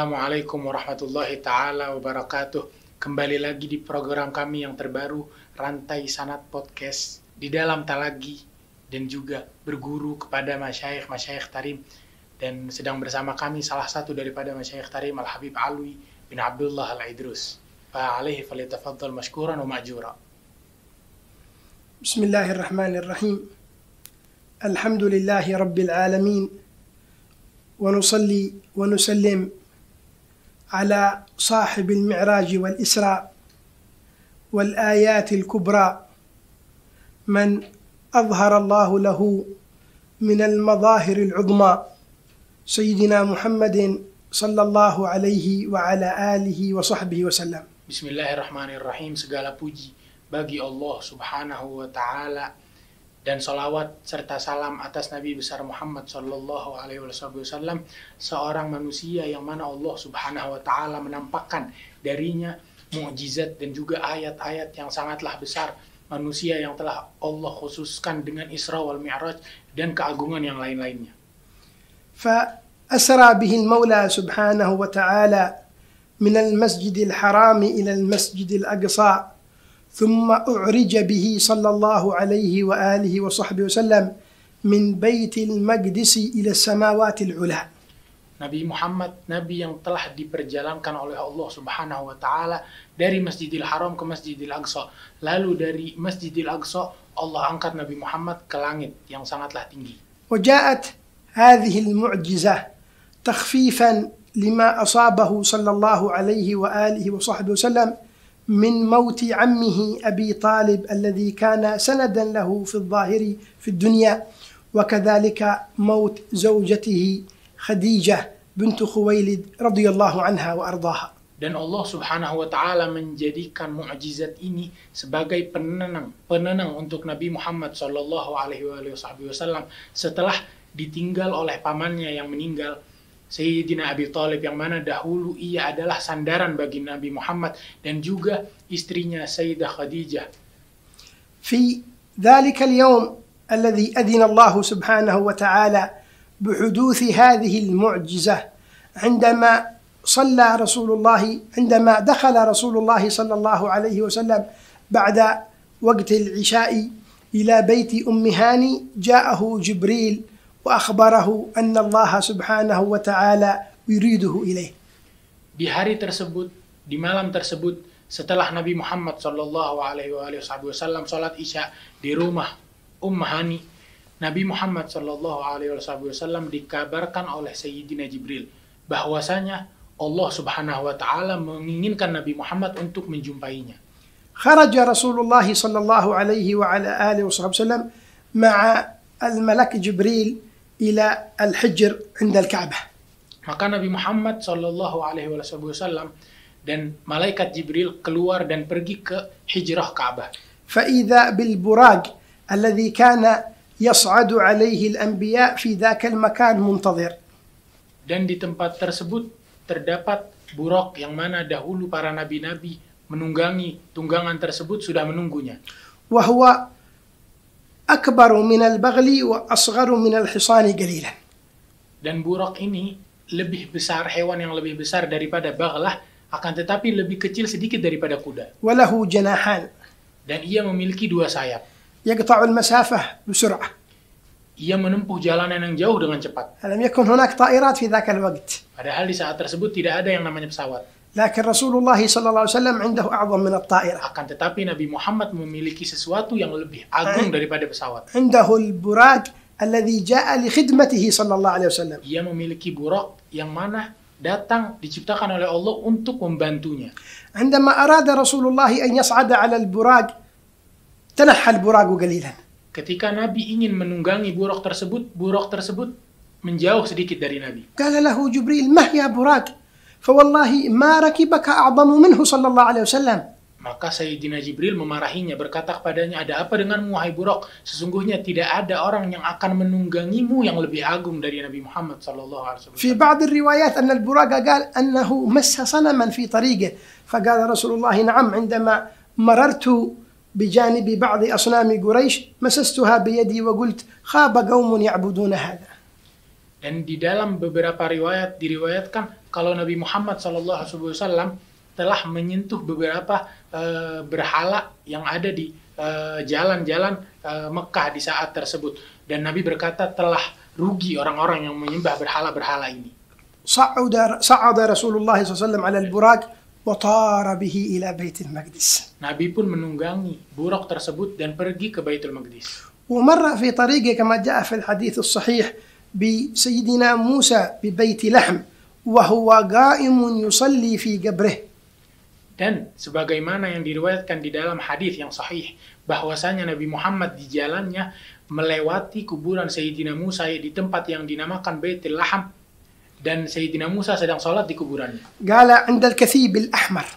Assalamualaikum warahmatullahi taala wabarakatuh. Kembali lagi di program kami yang terbaru Rantai Sanat Podcast di dalam talagi dan juga berguru kepada masyayikh masyayikh tarim dan sedang bersama kami salah satu daripada masyayikh tarim Al Habib Alwi bin Abdullah Al Idrus. فعليه فليتفضل مشكورا ومأجورا. بسم Bismillahirrahmanirrahim Alhamdulillahi Rabbil Alamin لله ونصلي على صاحب المعراج والإسراء والآيات الكبرى من أظهر الله له من المظاهر العظمى سيدنا محمد صلى الله عليه وعلى آله وصحبه وسلم بسم الله الرحمن الرحيم segala بوجي باقي الله سبحانه وتعالى dan solawat serta salam atas Nabi besar Muhammad Shallallahu Alaihi Wasallam seorang manusia yang mana Allah Subhanahu Wa Taala menampakkan darinya mujizat dan juga ayat-ayat yang sangatlah besar manusia yang telah Allah khususkan dengan Isra wal Mi'raj dan keagungan yang lain-lainnya. Fa asra bihi Maula Subhanahu wa Taala min al-Masjidil Haram ila al-Masjidil Aqsa ثم أعرج به صلى الله عليه وآله وصحبه وسلم من بيت المقدس إلى السماوات العلى Nabi Muhammad, Nabi yang telah diperjalankan oleh Allah Subhanahu wa Ta'ala dari Masjidil Haram ke Masjidil Aqsa. Lalu dari Masjidil Aqsa, Allah angkat Nabi Muhammad ke langit yang sangatlah tinggi. وجاءت هذه المعجزة تخفيفا لما أصابه صلى الله عليه وآله وصحبه وسلم من موت عمه أبي طالب الذي كان سندا له في الظاهر في الدنيا وكذلك موت زوجته خديجة بنت خويلد رضي الله عنها وارضاها Dan Allah Subhanahu wa taala menjadikan mukjizat ini sebagai penenang, penenang untuk Nabi Muhammad sallallahu alaihi wasallam setelah ditinggal oleh pamannya yang meninggal Sayyidina Abi Talib yang mana dahulu ia adalah sandaran bagi Nabi Muhammad dan juga istrinya Sayyidah Khadijah. في ذلك اليوم الذي أذن الله سبحانه وتعالى بحدوث هذه المعجزة عندما صلى رسول الله عندما دخل رسول الله صلى الله عليه وسلم بعد وقت العشاء إلى بيت أم هاني جاءه جبريل وأخبره أن الله سبحانه وتعالى يريده إليه Di hari tersebut, di malam tersebut, setelah Nabi Muhammad Shallallahu Alaihi Wasallam sholat isya di rumah Ummahani, Nabi Muhammad Shallallahu Alaihi Wasallam dikabarkan oleh Sayyidina Jibril bahwasanya Allah Subhanahu Wa Taala menginginkan Nabi Muhammad untuk menjumpainya. خرج رسول الله صلى الله عليه وعلى آله وصحبه وسلم مع الملك إلى الحجر عند الكعبة Maka Nabi Muhammad Shallallahu Alaihi Wasallam dan malaikat Jibril keluar dan pergi ke hijrah Ka'bah. فإذا بالبراق الذي كان يصعد عليه الأنبياء في ذاك المكان منتظر. Dan di tempat tersebut terdapat buruk yang mana dahulu para nabi-nabi menunggangi tunggangan tersebut sudah menunggunya. وهو Akbaru أكبر من البغل وأصغر من الحصان قليلا dan buruk ini lebih besar hewan yang lebih besar daripada baghlah akan tetapi lebih kecil sedikit daripada kuda walahu janahan dan ia memiliki dua sayap يقطع المسافة بسرعة ia menempuh jalanan yang jauh dengan cepat alam yakun hunak ta'irat fi dzaka al-waqt padahal di saat tersebut tidak ada yang namanya pesawat Lakin Rasulullah sallallahu عنده أعظم من الطائرة. Akan tetapi Nabi Muhammad memiliki sesuatu yang lebih agung eh, daripada pesawat. عنده البراق الذي جاء لخدمته صلى الله عليه وسلم. Ia memiliki burak yang mana datang diciptakan oleh Allah untuk membantunya. عندما أراد رسول الله أن يصعد على البراق تنحى البراق قليلا. Ketika Nabi ingin menunggangi burak tersebut, burak tersebut menjauh sedikit dari Nabi. قال له جبريل ما يا fawallahi ma rakibaka a'zamu minhu sallallahu alaihi wasallam. Maka Sayyidina Jibril memarahinya berkata kepadanya, ada apa dengan wahai Burok? Sesungguhnya tidak ada orang yang akan menunggangimu yang lebih agung dari Nabi Muhammad sallallahu alaihi wasallam. Fi ba'd riwayat anna al-Buraq qala annahu massa sanaman fi tariqih. Faqala Rasulullah na'am عندما مررت بجانب بعض أصنام قريش مسستها بيدي وقلت خاب قوم يعبدون هذا. Dan di dalam beberapa riwayat diriwayatkan kalau Nabi Muhammad SAW telah menyentuh beberapa uh, berhala yang ada di eh, jalan-jalan uh, Mekah di saat tersebut dan Nabi berkata telah rugi orang-orang yang menyembah berhala-berhala ini. Sa'udah Rasulullah SAW ala al bihi ila Baitul Maqdis. Nabi pun menunggangi buruk tersebut dan pergi ke Baitul Maqdis. ومر في طريقه كما جاء في الحديث الصحيح بسيدنا موسى ببيت لحم wahwa gaimun yusalli fi gabrih. Dan sebagaimana yang diriwayatkan di dalam hadis yang sahih bahwasanya Nabi Muhammad di jalannya melewati kuburan Sayyidina Musa di tempat yang dinamakan Baitul Laham dan Sayyidina Musa sedang sholat di kuburannya. Gala indal kathib ahmar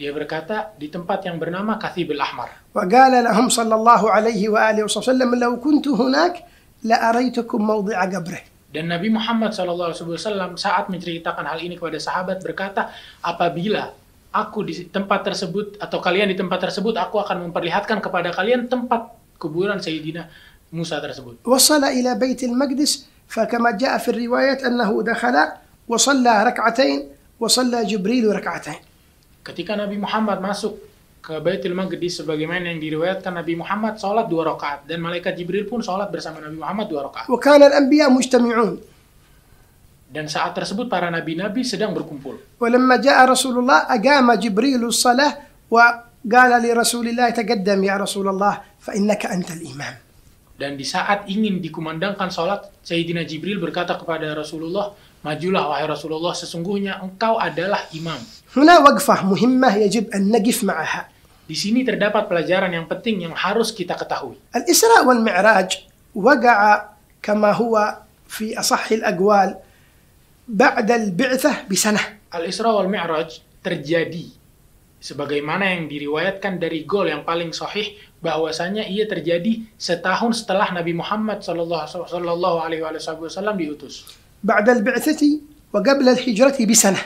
Dia berkata di tempat yang bernama Kathib al-Ahmar. Wa gala lahum sallallahu alaihi wa alihi wasallam law kuntu hunak la araitukum mawdi'a qabrih. Dan Nabi Muhammad SAW saat menceritakan hal ini kepada sahabat berkata, apabila aku di tempat tersebut atau kalian di tempat tersebut, aku akan memperlihatkan kepada kalian tempat kuburan Sayyidina Musa tersebut. Wasala ila baitil maqdis, fakama ja'a fil riwayat annahu dakhala wasalla rak'atain wasalla jibrilu rak'atain. Ketika Nabi Muhammad masuk ke Baitul Maqdis sebagaimana yang diriwayatkan Nabi Muhammad salat dua rakaat dan malaikat Jibril pun salat bersama Nabi Muhammad dua rakaat. Wa kana al-anbiya mujtami'un. Dan saat tersebut para nabi-nabi sedang berkumpul. lamma jaa Rasulullah agama Jibril salah wa qala li Rasulillah taqaddam ya Rasulullah fa innaka antal imam. Dan di saat ingin dikumandangkan salat Sayyidina Jibril berkata kepada Rasulullah Majulah wahai Rasulullah, sesungguhnya engkau adalah imam. Huna waqfah muhimmah yajib an nagif ma'aha. Di sini terdapat pelajaran yang penting yang harus kita ketahui. Al-Isra wal Mi'raj waqa'a kama huwa fi asahhi al-aqwal ba'da al-bi'thah sanah. Al-Isra wal Mi'raj terjadi sebagaimana yang diriwayatkan dari gol yang paling sahih bahwasanya ia terjadi setahun setelah Nabi Muhammad Shallallahu alaihi wasallam diutus. بعد البعثة وقبل الهجرة بسنة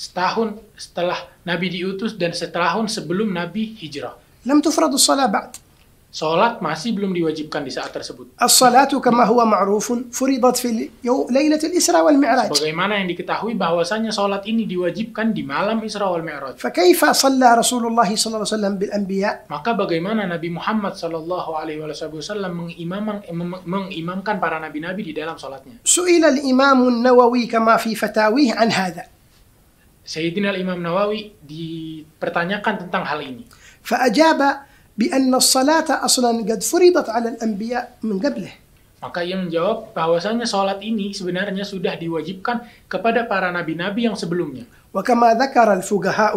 setahun setelah Nabi diutus dan setahun sebelum Nabi hijrah. Lam tufradu salat ba'd. Salat masih belum diwajibkan di saat tersebut. As-salatu kama huwa ma'rufun furidat fil lailatul Isra wal Mi'raj. Bagaimana yang diketahui bahwasanya salat ini diwajibkan di malam Isra wal Mi'raj. kaifa shalla Rasulullah sallallahu alaihi wasallam bil anbiya? Maka bagaimana Nabi Muhammad sallallahu alaihi wasallam mengimamkan mengimamkan para nabi-nabi di dalam salatnya? Su'ila al-Imam nawawi kama fi fatawih an hadha. Sayyidina Imam Nawawi dipertanyakan tentang hal ini. ajaba بأن الصلاة أصلا قد فرضت على الأنبياء من قبله Maka ia menjawab bahwasanya salat ini sebenarnya sudah diwajibkan kepada para nabi-nabi yang sebelumnya. وكما ذكر الفقهاء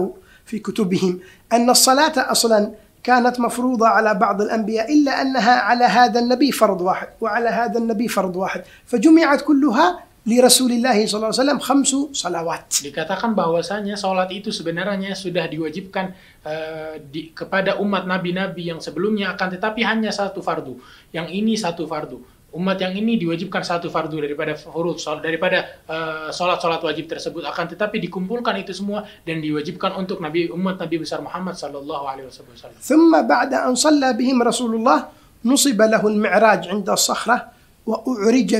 في كتبهم أن الصلاة أصلا كانت مفروضة على بعض الأنبياء إلا أنها على هذا النبي فرض واحد وعلى هذا النبي فرض واحد فجمعت كلها li Rasulillah SAW khamsu salawat. Dikatakan bahwasanya sholat itu sebenarnya sudah diwajibkan uh, di, kepada umat nabi-nabi yang sebelumnya akan tetapi hanya satu fardu. Yang ini satu fardu. Umat yang ini diwajibkan satu fardu daripada huruf daripada uh, eh, sholat-sholat wajib tersebut. Akan tetapi dikumpulkan itu semua dan diwajibkan untuk nabi umat Nabi besar Muhammad Sallallahu Alaihi Wasallam. ثم بعد أن صلى بهم رسول الله نصب له المعراج عند الصخرة wa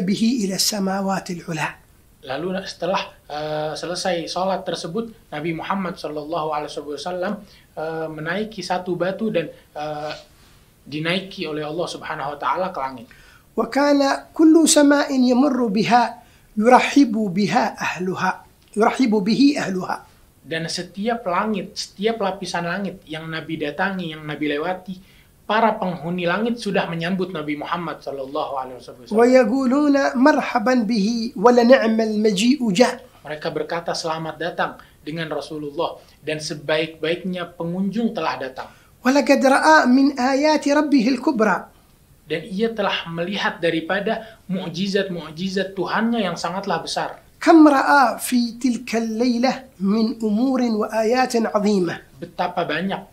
bihi ila samawatil ula. Lalu setelah uh, selesai sholat tersebut, Nabi Muhammad Shallallahu Alaihi Wasallam uh, menaiki satu batu dan uh, dinaiki oleh Allah Subhanahu Wa Taala ke langit. Wa kullu sama'in yamurru biha yurahibu biha ahluha yurahibu bihi ahluha dan setiap langit, setiap lapisan langit yang Nabi datangi, yang Nabi lewati, para penghuni langit sudah menyambut Nabi Muhammad sallallahu alaihi wasallam. Wa yaquluna marhaban bihi wa la ni'mal maji'u Mereka berkata selamat datang dengan Rasulullah dan sebaik-baiknya pengunjung telah datang. ra'a min ayati rabbihil kubra. Dan ia telah melihat daripada mukjizat-mukjizat Tuhannya yang sangatlah besar. Kam ra'a fi min umurin wa ayatin 'azimah. Betapa banyak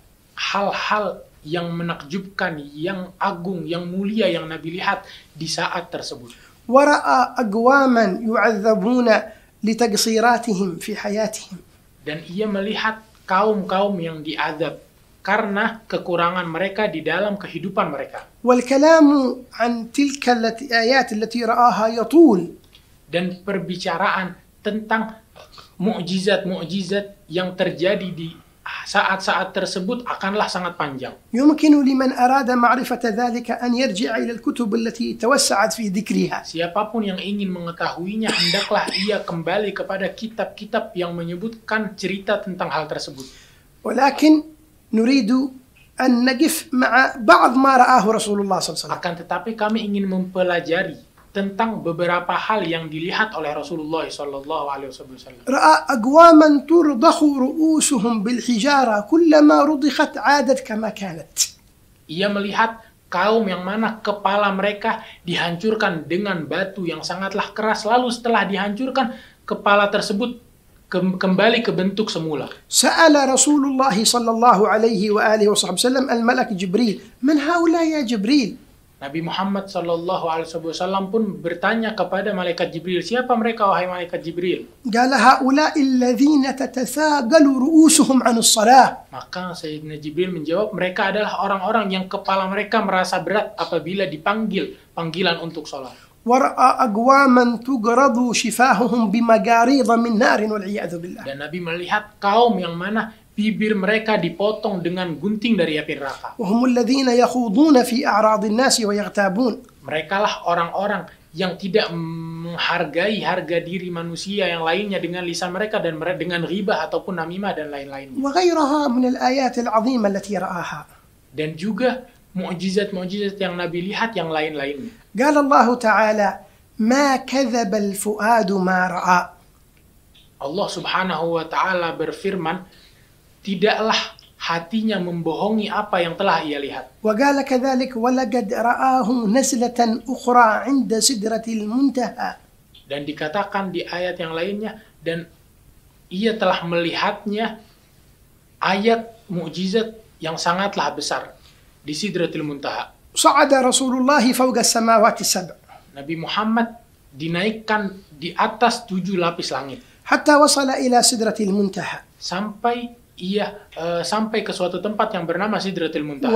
hal-hal yang menakjubkan, yang agung, yang mulia yang Nabi lihat di saat tersebut. Wara'a agwaman yu'adzabuna litagsiratihim fi hayatihim. Dan ia melihat kaum-kaum yang diadab karena kekurangan mereka di dalam kehidupan mereka. ra'aha yatul. Dan perbicaraan tentang mukjizat-mukjizat yang terjadi di saat-saat tersebut akanlah sangat panjang. fi Siapapun yang ingin mengetahuinya hendaklah ia kembali kepada kitab-kitab yang menyebutkan cerita tentang hal tersebut. Walakin nuridu an Rasulullah Alaihi Wasallam. Akan tetapi kami ingin mempelajari tentang beberapa hal yang dilihat oleh Rasulullah sallallahu alaihi wasallam. Ra'a aqwaman turdahu ru'usuhum bil hijara kullama rudikhat 'adat kama kanat. Ia melihat kaum yang mana kepala mereka dihancurkan dengan batu yang sangatlah keras lalu setelah dihancurkan kepala tersebut kembali ke bentuk semula. Sa'ala Rasulullah sallallahu alaihi wa alihi wasallam al-malak Jibril, "Man haula ya Jibril?" Nabi Muhammad Shallallahu Alaihi Wasallam pun bertanya kepada malaikat Jibril, siapa mereka wahai malaikat Jibril? Maka Sayyidina Jibril menjawab, mereka adalah orang-orang yang kepala mereka merasa berat apabila dipanggil panggilan untuk sholat. Dan Nabi melihat kaum yang mana bibir mereka dipotong dengan gunting dari api neraka. Mereka lah orang-orang yang tidak menghargai harga diri manusia yang lainnya dengan lisan mereka dan dengan riba ataupun namimah dan lain-lain. Dan juga mukjizat-mukjizat yang Nabi lihat yang lain-lainnya. Qala Allah Ta'ala, "Ma kadzaba al-fuadu ma ra'a." Allah Subhanahu wa taala berfirman, tidaklah hatinya membohongi apa yang telah ia lihat. وقال كذلك ولقد رآه نزلة أخرى عند سدرة المنتهى. Dan dikatakan di ayat yang lainnya dan ia telah melihatnya ayat mukjizat yang sangatlah besar di Sidratul Muntaha. Sa'ada Rasulullah الله samawati السماوات Nabi Muhammad dinaikkan di atas tujuh lapis langit. Hatta wasala ila Sidratil Muntaha. Sampai ia uh, eh, sampai ke suatu tempat yang bernama Sidratul Muntaha.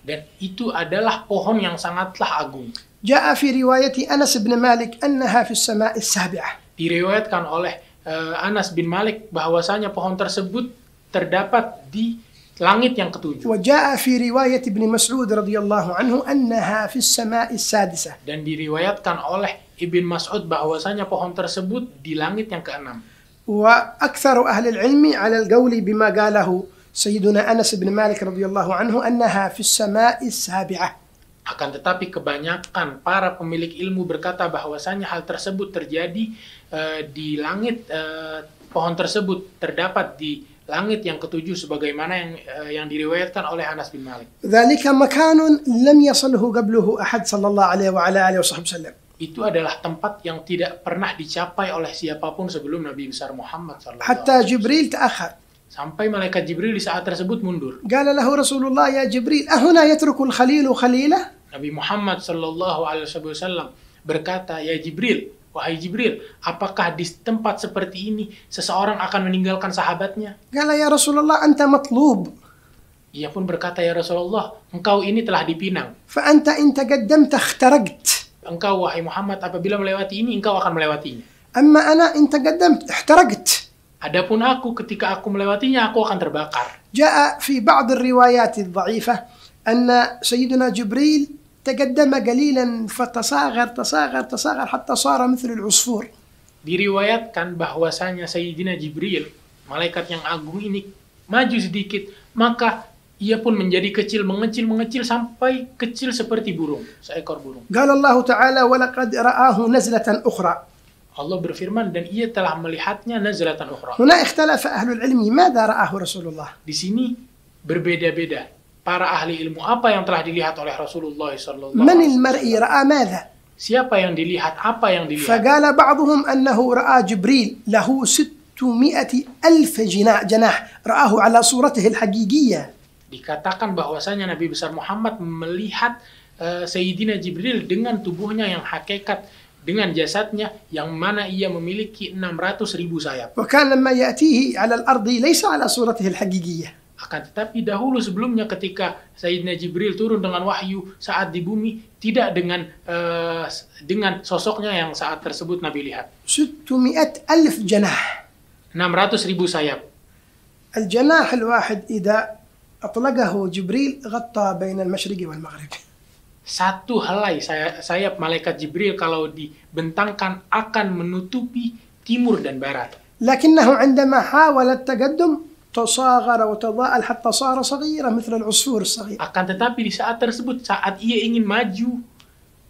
Dan itu adalah pohon yang sangatlah agung. Ja'a fi riwayati Anas bin Malik annaha fi as-sama'i as-sabi'ah. Diriwayatkan oleh uh, Anas bin Malik bahwasanya pohon tersebut terdapat di langit yang ketujuh. riwayat Mas'ud radhiyallahu anhu, fi Dan diriwayatkan oleh Ibn Mas'ud bahwasanya pohon tersebut di langit yang keenam. وأكثر أهل العلم على القول بما قاله سيدنا أنس بن مالك رضي الله عنه أنها في السماء السابعة. Akan tetapi kebanyakan para pemilik ilmu berkata bahwasanya hal tersebut terjadi uh, di langit uh, pohon tersebut terdapat di langit yang ketujuh sebagaimana yang uh, yang diriwayatkan oleh Anas bin Malik. Dzalika makanun lam yasalhu qabluhu ahad sallallahu alaihi wa ala alihi wasallam itu adalah tempat yang tidak pernah dicapai oleh siapapun sebelum Nabi besar Muhammad SAW. Hatta Jibril ta'akhir. Sampai malaikat Jibril di saat tersebut mundur. Gala lahu Rasulullah ya Jibril, ahuna yatrukul khalilu khalilah? Nabi Muhammad sallallahu alaihi wasallam berkata, "Ya Jibril, wahai Jibril, apakah di tempat seperti ini seseorang akan meninggalkan sahabatnya?" Gala ya Rasulullah, anta matlub. Ia pun berkata, "Ya Rasulullah, engkau ini telah dipinang." Fa anta in taqaddamta ikhtaraqt engkau wahai Muhammad apabila melewati ini engkau akan melewatinya. Amma ana in taqaddamt ihtaraqt. Adapun aku ketika aku melewatinya aku akan terbakar. Jaa fi ba'd ar-riwayat adh-dha'ifah anna sayyidina Jibril تقدم قليلا فتصاغر tasaghar تصاغر حتى صار مثل العصفور diriwayatkan bahwasanya Sayyidina Jibril malaikat yang agung ini maju sedikit maka ia pun menjadi kecil mengecil mengecil sampai kecil seperti burung, seekor burung. قال الله تعالى ولقد ra'ahu nazlatan ukhra. Allah berfirman dan ia telah melihatnya nazlatan ukhra. Huna ikhtalafa أهل ilmi madza ra'ahu Rasulullah. Di sini berbeda-beda para ahli ilmu apa yang telah dilihat oleh Rasulullah sallallahu alaihi wasallam. Man al-mar'i ra'a madza? Siapa yang dilihat? Apa yang dilihat? Faqala بعضهم annahu ra'a Jibril lahu 600 ألف جناح جناح رآه على صورته الحقيقية. dikatakan bahwasanya Nabi besar Muhammad melihat uh, Sayyidina Jibril dengan tubuhnya yang hakikat dengan jasadnya yang mana ia memiliki 600.000 sayap. Bahkan lama yatihi ala al-ardi laysa ala suratihi al-haqiqiyah. Akan tetapi dahulu sebelumnya ketika Sayyidina Jibril turun dengan wahyu saat di bumi tidak dengan uh, dengan sosoknya yang saat tersebut Nabi lihat. 600.000 alif janah. 600 sayap. Al-janah al-wahid idza أطلقه جبريل غطى بين المشرق والمغرب satu helai sayap malaikat Jibril kalau dibentangkan akan menutupi timur dan barat. لكنه عندما حاول التقدم تصاغر وتضاءل حتى صار صغيرا مثل العصفور الصغير. Akan tetapi di saat tersebut saat ia ingin maju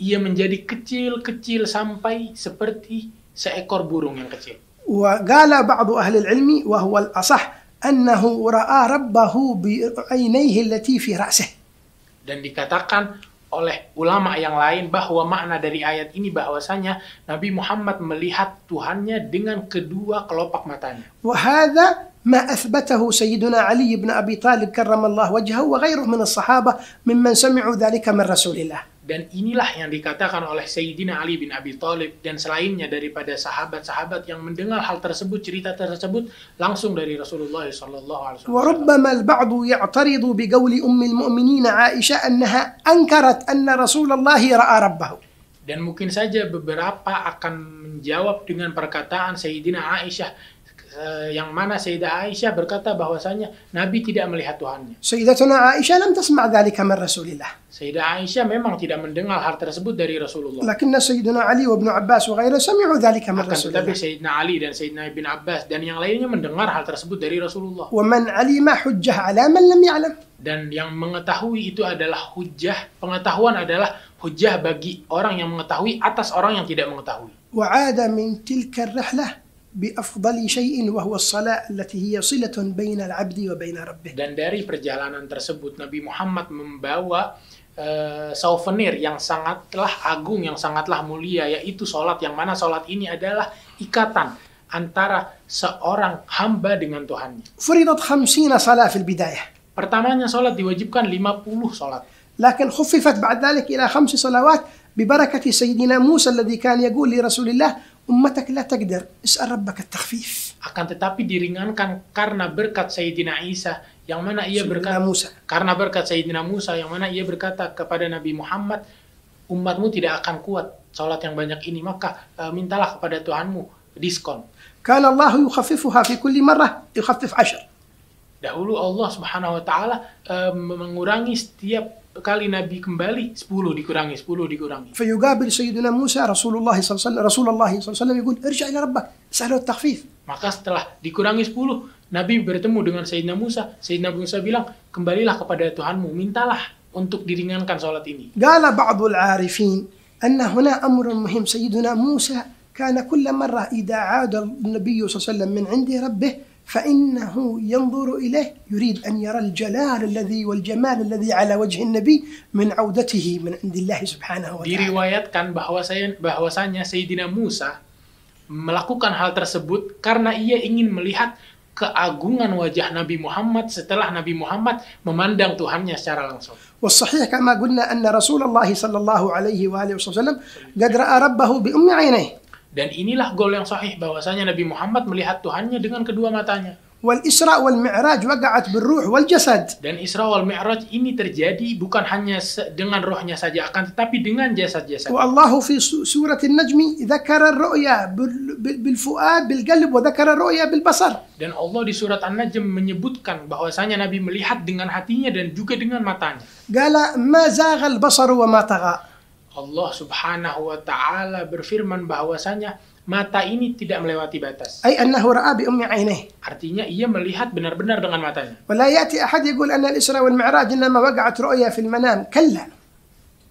ia menjadi kecil-kecil sampai seperti seekor burung yang kecil. وقال بعض أهل العلم وهو الأصح dan dikatakan oleh ulama yang lain bahwa makna dari ayat ini bahwasanya Nabi Muhammad melihat Tuhannya dengan kedua kelopak matanya. Wahada ما أثبته سيدنا علي بن أبي طالب كرم الله وجهه وغيره من الصحابة ممن سمعوا ذلك من رسول الله. Dan inilah yang dikatakan oleh Sayyidina Ali bin Abi Thalib dan selainnya daripada sahabat-sahabat yang mendengar hal tersebut, cerita tersebut langsung dari Rasulullah sallallahu alaihi wasallam. al-ba'd البعض bi بقول ummi al-mu'minin Aisyah annaha ankarat anna Rasulullah ra'a rabbahu. Dan mungkin saja beberapa akan menjawab dengan perkataan Sayyidina Aisyah Eh, yang mana Sayyidah Aisyah berkata bahwasanya Nabi tidak melihat Tuhannya. Sayyidatuna Aisyah lam tasma' dzalika min Rasulillah. Sayyidah Aisyah memang tidak mendengar hal tersebut dari Rasulullah. Lakinna Sayyidina Ali wa Ibnu Abbas wa ghairuhu sami'u dzalika min Rasulillah. Tetapi Sayyidina Ali dan Sayyidina Ibn Abbas dan yang lainnya mendengar hal tersebut dari Rasulullah. Wa man alima hujjah ala man lam ya'lam. Dan yang mengetahui itu adalah hujjah, pengetahuan adalah hujjah bagi orang yang mengetahui atas orang yang tidak mengetahui. 'ada min tilka ar rihlah بأفضل شيء وهو الصلاة التي هي صلة بين العبد وبين ربه. Dan dari perjalanan tersebut Nabi Muhammad membawa uh, souvenir yang sangatlah agung, yang sangatlah mulia, yaitu solat. Yang mana solat ini adalah ikatan antara seorang hamba dengan Tuhannya. فرضت خمسين صلاة في البداية. Pertamanya solat diwajibkan 50 solat. Lakin خففت بعد ذلك إلى خمس صلوات ببركة سيدنا موسى الذي كان يقول لرسول الله Ummatak la taqdir, is'al rabbaka takhfif. Akan tetapi diringankan karena berkat Sayyidina Isa yang mana ia berkata Musa. karena berkat Sayyidina Musa yang mana ia berkata kepada Nabi Muhammad umatmu tidak akan kuat salat yang banyak ini maka e, mintalah kepada Tuhanmu diskon. Kalau Allah yukhaffifuha fi kulli marrah yukhaffif 10. Dahulu Allah Subhanahu wa taala e, mengurangi setiap kali nabi kembali 10 dikurangi 10 dikurangi. Fa yuqabil sayyidina Musa Rasulullah sallallahu alaihi wasallam Rasulullah sallallahu alaihi wasallam irja ila Maka setelah dikurangi 10 nabi bertemu dengan Sayyidina Musa, Sayyidina Musa bilang, "Kembalilah kepada Tuhanmu, mintalah untuk diringankan salat ini." Gala ba'dul 'arifin anna huna amrun muhim Sayyidina Musa kana kull marra ida 'ada an-nabiy sallallahu alaihi wasallam min 'indi rabbih فإنه ينظر إليه يريد أن يرى الجلال الذي والجمال الذي على وجه النبي من عودته من عند الله سبحانه وتعالى. Diriwayatkan bahwasanya bahwasanya Sayyidina Musa melakukan hal tersebut karena ia ingin melihat keagungan wajah Nabi Muhammad setelah Nabi Muhammad memandang Tuhannya secara langsung. والصحيح كما قلنا أن رسول الله صلى الله عليه وآله وسلم قد رأى ربه بأم عينيه. Dan inilah gol yang sahih bahwasanya Nabi Muhammad melihat Tuhannya dengan kedua matanya. Wal Isra wal Mi'raj waqa'at birruh wal jasad. Dan Isra wal Mi'raj ini terjadi bukan hanya dengan rohnya saja akan tetapi dengan jasad-jasad. Wa Allahu fi surat an najmi dzakara ar-ru'ya bil fuad bil qalb wa dzakara ar-ru'ya bil basar. Dan Allah di surat An-Najm menyebutkan bahwasanya Nabi melihat dengan hatinya dan juga dengan matanya. Gala ma zagha basaru wa ma tagha. Allah Subhanahu wa taala berfirman bahwasanya mata ini tidak melewati batas. Ay annahu ra'a bi ummi ainih. Artinya ia melihat benar-benar dengan matanya. Wala yati ahad yaqul anna al-Isra wal Mi'raj innama waqa'at ru'ya fil manam. Kalla.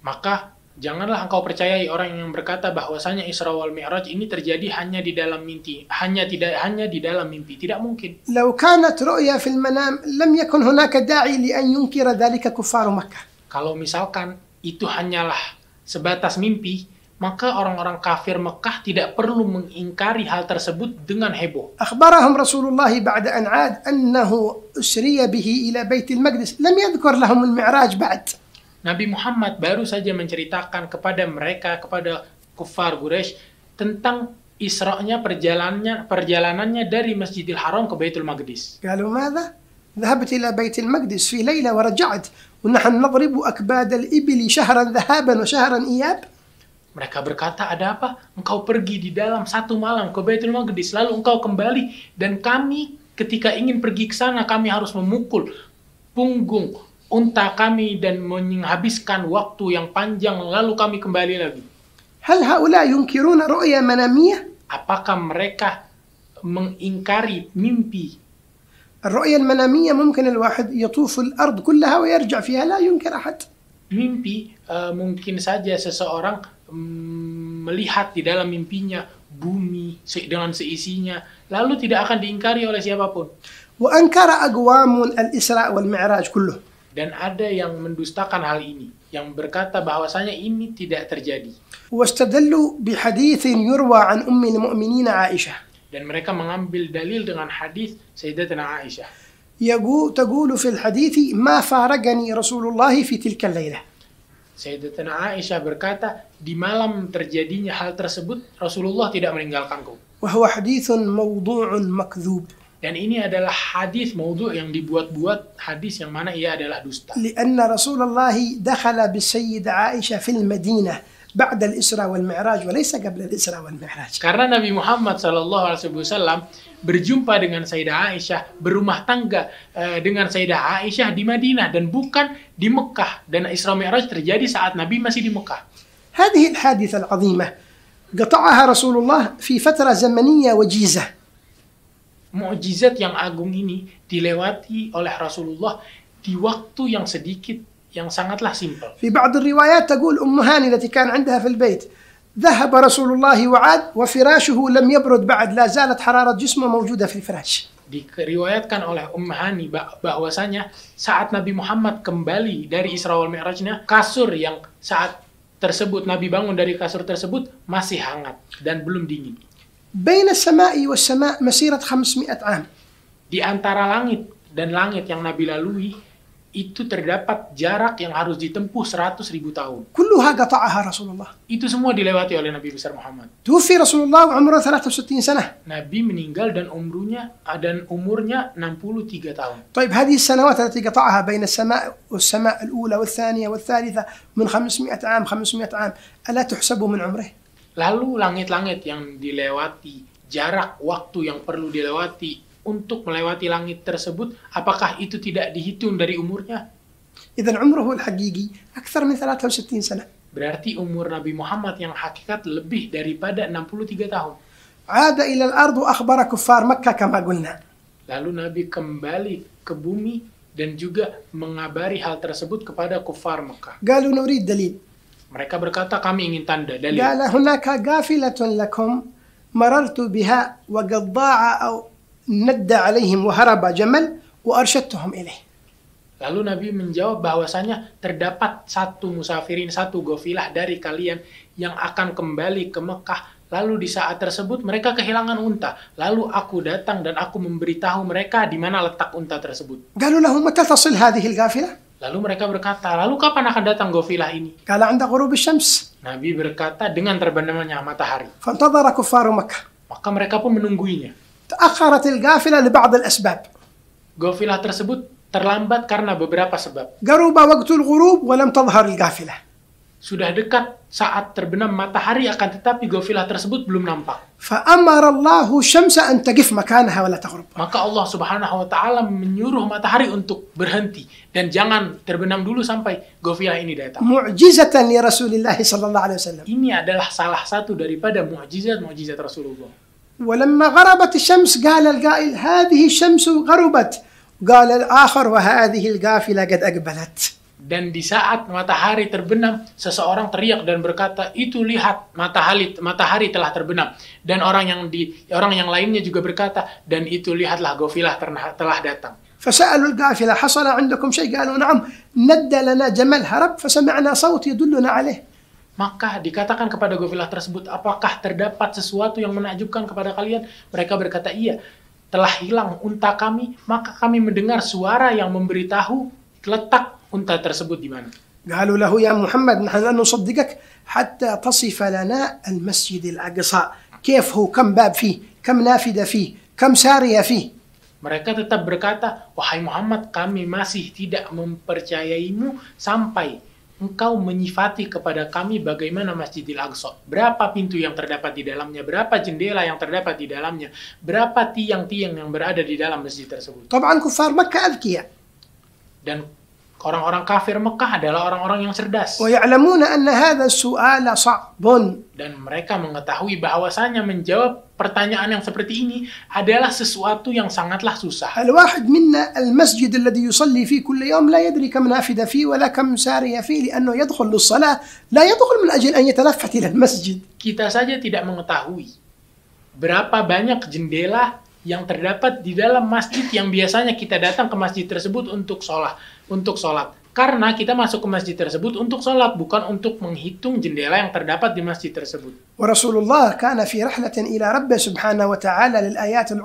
Maka Janganlah engkau percayai orang yang berkata bahwasanya Isra wal Mi'raj ini terjadi hanya di dalam mimpi, hanya tidak hanya di dalam mimpi, tidak mungkin. Law kanat ru'ya fil manam lam yakun hunaka da'i li an yunkira dhalika kuffar Makkah. Kalau misalkan itu hanyalah sebatas mimpi, maka orang-orang kafir Mekah tidak perlu mengingkari hal tersebut dengan heboh. Akhbarahum Rasulullah ba'da an 'ad annahu usriya bihi ila Baitul Maqdis. Lam yadhkur lahum al-mi'raj ba'd. Nabi Muhammad baru saja menceritakan kepada mereka kepada kufar Quraisy tentang Isra'nya perjalanannya perjalanannya dari Masjidil Haram ke Baitul Maqdis. Qalu madza? ذهبت إلى بيت المقدس في ليلة ورجعت ونحن نضرب أكباد الإبل شهرا ذهابا وشهرا إياب mereka berkata, ada apa? Engkau pergi di dalam satu malam ke Baitul Maqdis, lalu engkau kembali. Dan kami ketika ingin pergi ke sana, kami harus memukul punggung unta kami dan menghabiskan waktu yang panjang, lalu kami kembali lagi. Hal haula yungkiruna ru'ya manamiyah? Apakah mereka mengingkari mimpi الرؤية المنامية ممكن الواحد يطوف الأرض كلها ويرجع فيها لا ينكر أحد mimpi uh, mungkin saja seseorang mm, melihat di dalam mimpinya bumi dengan seisinya lalu tidak akan diingkari oleh siapapun dan ada yang mendustakan hal ini yang berkata bahwasanya ini tidak terjadi واستدلوا بحديث يروى عن أم المؤمنين عائشة dan mereka mengambil dalil dengan hadis Sayyidatina Aisyah. يقول تقول fil hadithi, ma فارقني Rasulullah fi tilka تلك الليلة. Aisyah berkata, di malam terjadinya hal tersebut Rasulullah tidak meninggalkanku. وهو hadithun mawdu'un مكذوب. Dan ini adalah hadis maudhu yang dibuat-buat hadis yang mana ia adalah dusta. Karena Rasulullah dakhala bi بالسيدة Aisyah fil Madinah. بعد الإسراء والمعراج وليس قبل الإسراء والمعراج. Karena Nabi Muhammad Shallallahu Alaihi Wasallam berjumpa dengan Sayyidah Aisyah, berumah tangga eh, dengan Sayyidah Aisyah di Madinah dan bukan di Mekah dan Isra Mi'raj terjadi saat Nabi masih di Mekah. هذه الحادثة العظيمة قطعها رسول الله في فترة زمنية وجيزة. Mujizat yang agung ini dilewati oleh Rasulullah di waktu yang sedikit yang sangatlah simpel. Di beberapa riwayat, تقول أم هاني عندها في البيت ذهب رسول الله وعاد وفراشه لم يبرد بعد لا زالت حرارة جسمه موجودة في الفراش. diriwayatkan oleh Umm Hani bahwasanya saat Nabi Muhammad kembali dari Isra wal Mi'rajnya, kasur yang saat tersebut Nabi bangun dari kasur tersebut masih hangat dan belum dingin. 500 Di antara langit dan langit yang Nabi lalui itu terdapat jarak yang harus ditempuh 100 ribu tahun. Kullu قطعها رسول Rasulullah. Itu semua dilewati oleh Nabi besar Muhammad. Tufi Rasulullah umurnya 63 sana. Nabi meninggal dan umurnya dan umurnya 63 tahun. طيب هذه sama التي قطعها بين السماء والسماء الأولى al والثالثة min 500 am 500 am ala tuhsabu min umrih. Lalu langit-langit yang dilewati, jarak waktu yang perlu dilewati untuk melewati langit tersebut, apakah itu tidak dihitung dari umurnya? إذا عمره الحقيقي أكثر من 63 سنة. Berarti umur Nabi Muhammad yang hakikat lebih daripada 63 tahun. ila al-ardu وأخبر kuffar Makkah kama qulna. Lalu Nabi kembali ke bumi dan juga mengabari hal tersebut kepada kufar Mekah. قالوا nurid dalil. Mereka berkata kami ingin tanda dalil. قال هناك قافلة لكم مررت biha وقد ضاع أو ند alaihim wa haraba jamal wa Lalu Nabi menjawab bahwasanya terdapat satu musafirin, satu gofilah dari kalian yang akan kembali ke Mekah. Lalu di saat tersebut mereka kehilangan unta. Lalu aku datang dan aku memberitahu mereka di mana letak unta tersebut. Lalu mereka berkata, lalu kapan akan datang gofilah ini? Kala anda Nabi berkata dengan terbenamnya matahari. Maka mereka pun menunggunya. تأخرت القافلة لبعض الأسباب قافلة tersebut terlambat karena beberapa sebab. قرب waktu الغروب ولم تظهر القافلة. Sudah dekat saat terbenam matahari akan tetapi gofilah tersebut belum nampak. فأمر الله an أن تقف مكانها ولا تغرب. Maka Allah Subhanahu wa taala menyuruh matahari untuk berhenti dan jangan terbenam dulu sampai gofilah ini datang. Mu'jizatan li صلى sallallahu alaihi wasallam. Ini adalah salah satu daripada mukjizat-mukjizat Rasulullah. ولما غربت الشمس قال القائل هذه الشمس غربت قال الآخر وهذه القافلة قد أقبلت dan di saat matahari terbenam seseorang teriak dan berkata itu lihat matahari matahari telah terbenam dan orang yang di orang yang lainnya juga berkata dan itu lihatlah gofilah telah datang فسألوا القافلة حصل عندكم شيء قالوا نعم ند لنا جمل هرب فسمعنا صوت يدلنا عليه maka dikatakan kepada Gofilah tersebut, apakah terdapat sesuatu yang menakjubkan kepada kalian? Mereka berkata, iya. Telah hilang unta kami, maka kami mendengar suara yang memberitahu letak unta tersebut di mana. قالوا له يا محمد نحن لن نصدقك حتى تصف لنا المسجد الأقصى كيف هو كم باب فيه كم نافذة فيه كم سارية فيه Mereka tetap berkata, wahai Muhammad, kami masih tidak mempercayaimu sampai engkau menyifati kepada kami bagaimana Masjidil Aqsa. Berapa pintu yang terdapat di dalamnya, berapa jendela yang terdapat di dalamnya, berapa tiang-tiang yang berada di dalam masjid tersebut. kufar Makkah adkiya. Dan Orang-orang kafir Mekah adalah orang-orang yang cerdas. Dan mereka mengetahui bahwasanya menjawab pertanyaan yang seperti ini adalah sesuatu yang sangatlah susah. Kita saja tidak mengetahui berapa banyak jendela yang terdapat di dalam masjid yang biasanya kita datang ke masjid tersebut untuk sholat untuk sholat. Karena kita masuk ke masjid tersebut untuk sholat, bukan untuk menghitung jendela yang terdapat di masjid tersebut. Rasulullah kana fi rahlatin ila رحلة Subhanahu Wa Taala, lil ayat al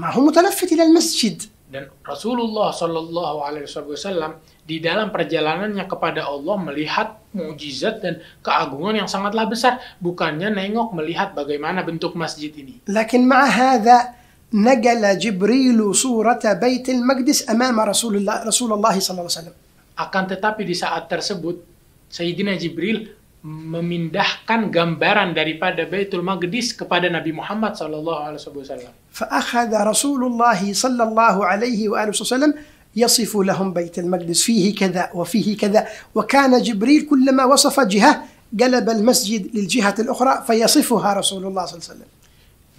ما هو mutalafit ila masjid. dan Rasulullah Shallallahu Alaihi Wasallam di dalam perjalanannya kepada Allah melihat mujizat dan keagungan yang sangatlah besar bukannya nengok melihat bagaimana bentuk masjid ini. Lakin ma'ahada نقل جبريل صورة بيت المقدس أمام رسول الله رسول الله صلى الله عليه وسلم. Akan tetapi di saat tersebut Sayyidina Jibril memindahkan gambaran daripada Baitul Maqdis kepada Nabi Muhammad sallallahu alaihi wasallam. فأخذ رسول الله صلى الله عليه وآله وسلم يصف لهم بيت المقدس فيه كذا وفيه كذا وكان جبريل كلما وصف جهة قلب المسجد للجهة الأخرى فيصفها رسول الله صلى الله عليه وسلم.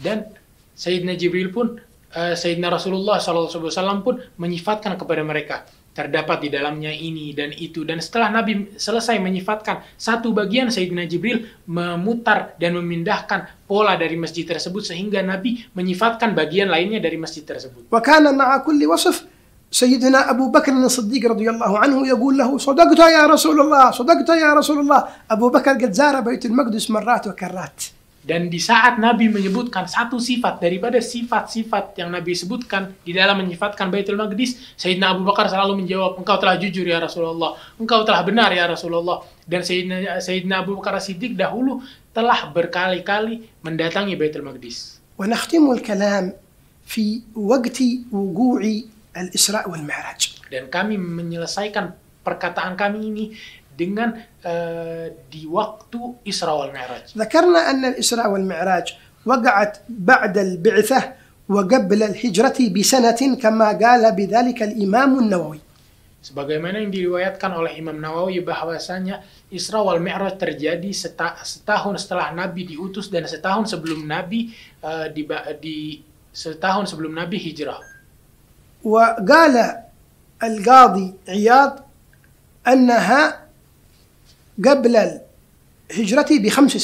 Dan Sayyidina Jibril pun, uh, Sayyidina Rasulullah SAW pun menyifatkan kepada mereka, terdapat di dalamnya ini dan itu. Dan setelah Nabi selesai menyifatkan, satu bagian Sayyidina Jibril memutar dan memindahkan pola dari masjid tersebut sehingga Nabi menyifatkan bagian lainnya dari masjid tersebut. وكان مع كل وصف سيدنا Abu Bakar الصديق Siddiq الله anhu يقول له صدقت ya Rasulullah, الله صدقت ya Rasulullah Abu Bakar بكر قد زار بيت المقدس مرات dan di saat Nabi menyebutkan satu sifat daripada sifat-sifat yang Nabi sebutkan di dalam menyifatkan Baitul Maqdis, Sayyidina Abu Bakar selalu menjawab, engkau telah jujur ya Rasulullah, engkau telah benar ya Rasulullah. Dan Sayyidina, Sayyidina Abu Bakar Siddiq dahulu telah berkali-kali mendatangi Baitul Maqdis. fi الكلام في وقت isra الإسراء والمعراج. Dan kami menyelesaikan perkataan kami ini dengan uh, di waktu Isra wal Mi'raj. anna al-Isra wal Mi'raj waqa'at ذكرنا أن الإسراء والمعراج وقعت بعد البعثة وقبل الهجرة بسنة كما قال بذلك الإمام nawawi Sebagaimana yang diriwayatkan oleh Imam Nawawi bahwasanya Isra wal Mi'raj terjadi seta setahun setelah Nabi diutus dan setahun sebelum Nabi uh, di, di setahun sebelum Nabi hijrah. وقال القاضي عياض أنها قبل hijrati bi khamsi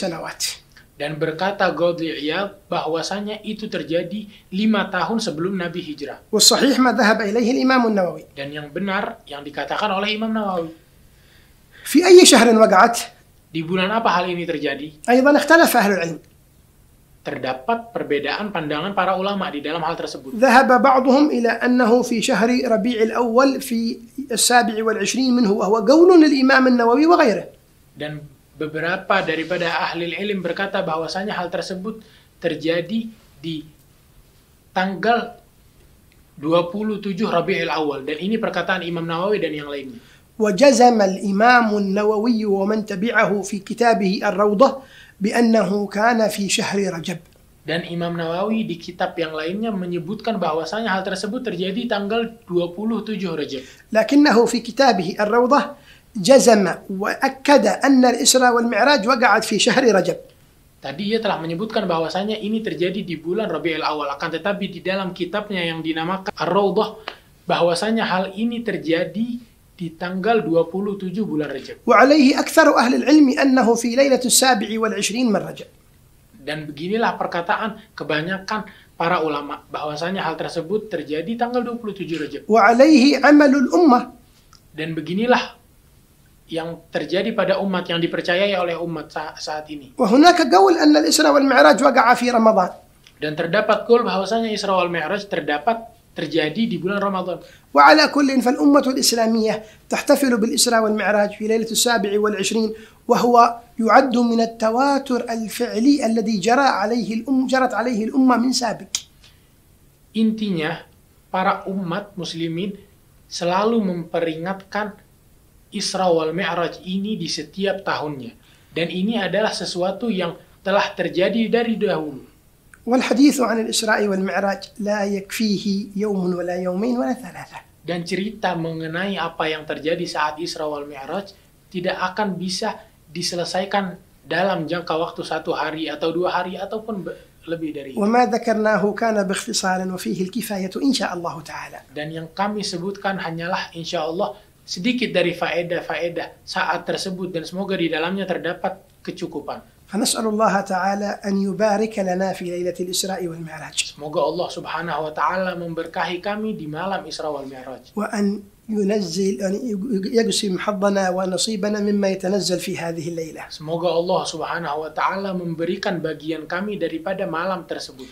Dan berkata Godly Iyad bahwasanya itu terjadi lima tahun sebelum Nabi hijrah. Wasahih ma dhahab إليه الإمام النووي Dan yang benar yang dikatakan oleh Imam Nawawi. في أي شهر وقعت Di bulan apa hal ini terjadi? أيضا اختلف أهل العلم. Terdapat perbedaan pandangan para ulama di dalam hal tersebut. ذهب بعضهم إلى أنه في شهر ربيع الأول في السابع والعشرين منه 20 minhu wa huwa dan beberapa daripada ahli ilim berkata bahwasanya hal tersebut terjadi di tanggal 27 Rabiul Awal dan ini perkataan Imam Nawawi dan yang lainnya. وجزم الإمام النووي ومن تبعه في كتابه الروضة بأنه كان في شهر رجب. Dan Imam Nawawi di kitab yang lainnya menyebutkan bahwasanya hal tersebut terjadi tanggal 27 Rajab. لكنه في كتابه الروضة جزم وأكد أن الإسراء والمعراج وقعت في شهر رجب Tadi ia telah menyebutkan bahwasanya ini terjadi di bulan Rabiul Awal akan tetapi di dalam kitabnya yang dinamakan Ar-Raudhah bahwasanya hal ini terjadi di tanggal 27 bulan Rajab. Wa alaihi aktsaru ahli ilmi annahu fi lailatus sabi'i wal 20 min Rajab. Dan beginilah perkataan kebanyakan para ulama bahwasanya hal tersebut terjadi tanggal 27 Rajab. Wa alaihi amalul ummah. Dan beginilah yang terjadi pada umat yang dipercayai oleh umat saat ini. al Dan terdapat kul bahwasanya Isra wal Mi'raj terdapat terjadi di bulan Ramadan. وعلى كل فالأمة الإسلامية تحتفل بالإسراء والمعراج في ليلة السابع والعشرين وهو يعد من التواتر الفعلي الذي جرى عليه الأم جرت عليه الأمة من سابق. Intinya para umat muslimin selalu memperingatkan Isra wal Mi'raj ini di setiap tahunnya. Dan ini adalah sesuatu yang telah terjadi dari dahulu. Wal wal Mi'raj la yakfihi لا wa la yawmin wa la thalatha. Dan cerita mengenai apa yang terjadi saat Isra wal Mi'raj tidak akan bisa diselesaikan dalam jangka waktu satu hari atau dua hari ataupun lebih dari itu. وما ذكرناه كان باختصار وفيه الكفاية إن شاء الله تعالى. Dan yang kami sebutkan hanyalah insya Allah sedikit dari faedah-faedah saat tersebut dan semoga di dalamnya terdapat kecukupan. Semoga Allah Subhanahu wa taala memberkahi kami di malam Isra wal Mi'raj. ينزل يقسم حظنا ونصيبنا مما يتنزل في هذه الليلة. Semoga Allah Subhanahu wa taala memberikan bagian kami daripada malam tersebut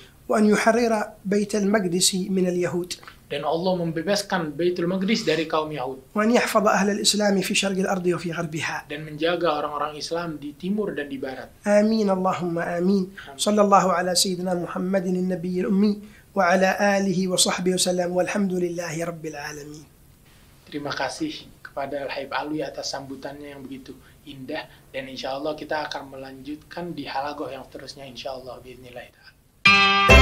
dan Allah membebaskan Baitul Maqdis dari kaum Yahud. Dan menjaga orang-orang Islam di timur dan di barat. Amin Allahumma amin. Sallallahu ala sayyidina Muhammadin an-nabiyil ummi wa ala alihi wa sahbihi wasallam walhamdulillahi rabbil alamin. Terima kasih kepada Al-Haib Alwi atas sambutannya yang begitu indah dan insya Allah kita akan melanjutkan di halagoh yang seterusnya insya Allah. Bismillahirrahmanirrahim.